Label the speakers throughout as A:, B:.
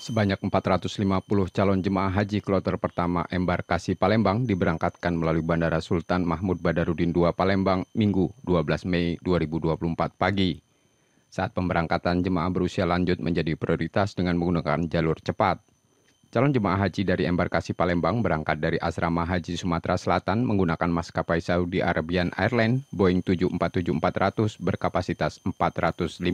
A: Sebanyak 450 calon jemaah haji kloter pertama embarkasi Palembang diberangkatkan melalui Bandara Sultan Mahmud Badarudin II Palembang Minggu 12 Mei 2024 pagi. Saat pemberangkatan jemaah berusia lanjut menjadi prioritas dengan menggunakan jalur cepat. Calon jemaah haji dari embarkasi Palembang berangkat dari Asrama Haji Sumatera Selatan menggunakan maskapai Saudi Arabian Airlines Boeing 747-400 berkapasitas 450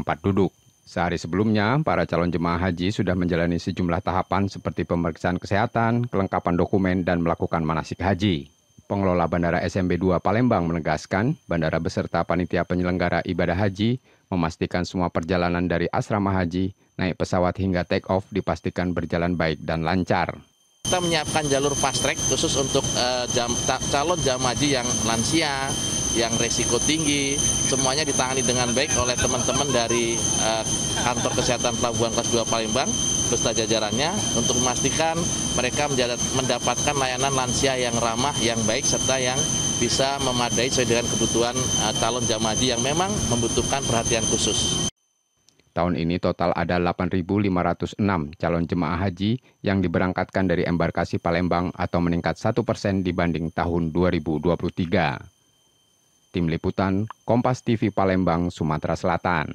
A: tempat duduk. Sehari sebelumnya, para calon jemaah haji sudah menjalani sejumlah tahapan seperti pemeriksaan kesehatan, kelengkapan dokumen, dan melakukan manasik haji. Pengelola Bandara SMB 2 Palembang menegaskan, bandara beserta panitia penyelenggara ibadah haji memastikan semua perjalanan dari asrama haji, naik pesawat hingga take off dipastikan berjalan baik dan lancar.
B: Kita menyiapkan jalur fast track khusus untuk uh, jam, calon jamaah haji yang lansia, yang resiko tinggi, semuanya ditangani dengan baik oleh teman-teman dari uh, kantor kesehatan Pelabuhan Kelas 2 Palembang beserta jajarannya untuk memastikan mereka mendapatkan layanan lansia yang ramah, yang baik serta yang bisa memadai sesuai dengan kebutuhan uh, calon jamaah haji yang memang membutuhkan perhatian khusus.
A: Tahun ini total ada 8.506 calon jemaah haji yang diberangkatkan dari embarkasi Palembang atau meningkat 1 persen dibanding tahun 2023. Tim Liputan Kompas TV Palembang, Sumatera Selatan.